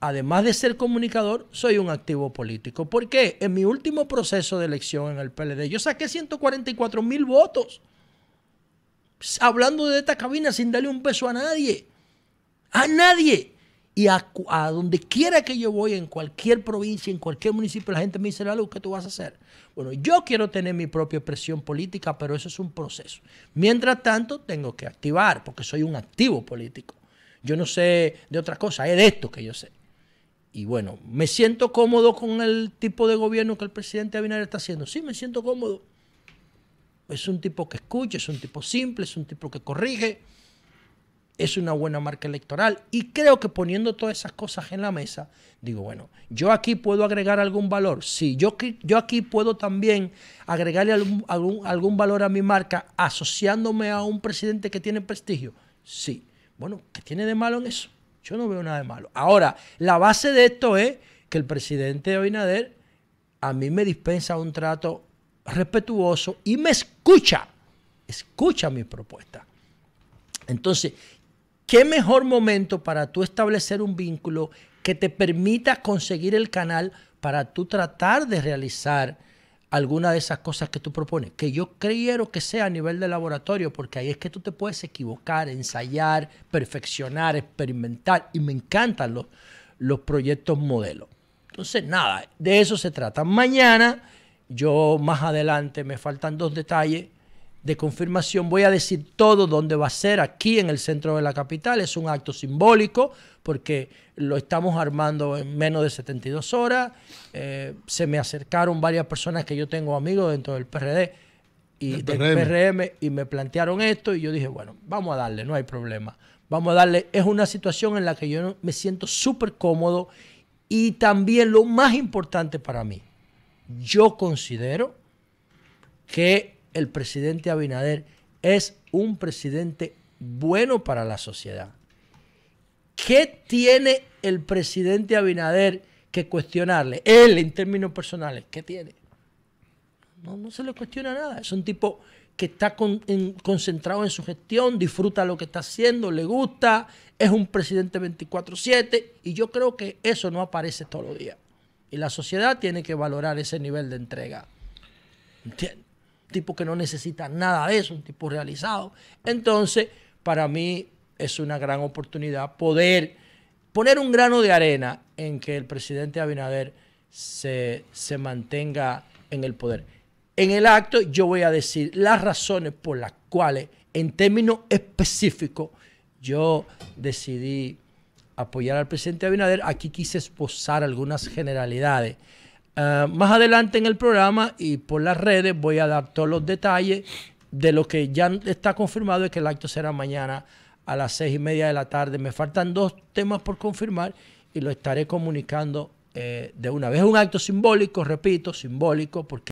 además de ser comunicador, soy un activo político. ¿Por qué? En mi último proceso de elección en el PLD, yo saqué 144 mil votos hablando de esta cabina sin darle un beso a nadie. A nadie. Y a, donde quiera que yo voy, en cualquier provincia, en cualquier municipio, la gente me dice, Lalo, ¿qué tú vas a hacer? Bueno, yo quiero tener mi propia presión política, pero eso es un proceso. Mientras tanto, tengo que activar, porque soy un activo político. Yo no sé de otra cosa, es de esto que yo sé y bueno, ¿me siento cómodo con el tipo de gobierno que el presidente Abinader está haciendo? Sí, me siento cómodo. Es un tipo que escucha, es un tipo simple, es un tipo que corrige, es una buena marca electoral. Y creo que poniendo todas esas cosas en la mesa, digo, bueno, yo aquí puedo agregar algún valor. Sí, yo, yo aquí puedo también agregarle algún, algún, algún valor a mi marca asociándome a un presidente que tiene prestigio. Sí, bueno, ¿qué tiene de malo en eso? Yo no veo nada de malo. Ahora, la base de esto es que el presidente Abinader a mí me dispensa un trato respetuoso y me escucha, escucha mi propuesta. Entonces, ¿qué mejor momento para tú establecer un vínculo que te permita conseguir el canal para tú tratar de realizar alguna de esas cosas que tú propones, que yo creyero que sea a nivel de laboratorio, porque ahí es que tú te puedes equivocar, ensayar, perfeccionar, experimentar, y me encantan los, los proyectos modelos. Entonces, nada, de eso se trata. Mañana, yo más adelante, me faltan dos detalles, de confirmación, voy a decir todo dónde va a ser, aquí en el centro de la capital. Es un acto simbólico porque lo estamos armando en menos de 72 horas. Eh, se me acercaron varias personas que yo tengo amigos dentro del PRD y del PRM. PRM y me plantearon esto y yo dije, bueno, vamos a darle, no hay problema. Vamos a darle, es una situación en la que yo me siento súper cómodo y también lo más importante para mí, yo considero que el presidente Abinader es un presidente bueno para la sociedad. ¿Qué tiene el presidente Abinader que cuestionarle? Él, en términos personales, ¿qué tiene? No, no se le cuestiona nada. Es un tipo que está concentrado en su gestión, disfruta lo que está haciendo, le gusta, es un presidente 24/7 y yo creo que eso no aparece todos los días. Y la sociedad tiene que valorar ese nivel de entrega. ¿Entiendes? tipo que no necesita nada de eso, un tipo realizado. Entonces, para mí es una gran oportunidad poder poner un grano de arena en que el presidente Abinader se, mantenga en el poder. En el acto yo voy a decir las razones por las cuales, en términos específicos, yo decidí apoyar al presidente Abinader. Aquí quise esbozar algunas generalidades Ah, más adelante en el programa y por las redes voy a dar todos los detalles de lo que ya está confirmado es que el acto será mañana a las seis y media de la tarde. Me faltan dos temas por confirmar y lo estaré comunicando eh, de una vez. Es un acto simbólico, repito, simbólico, porque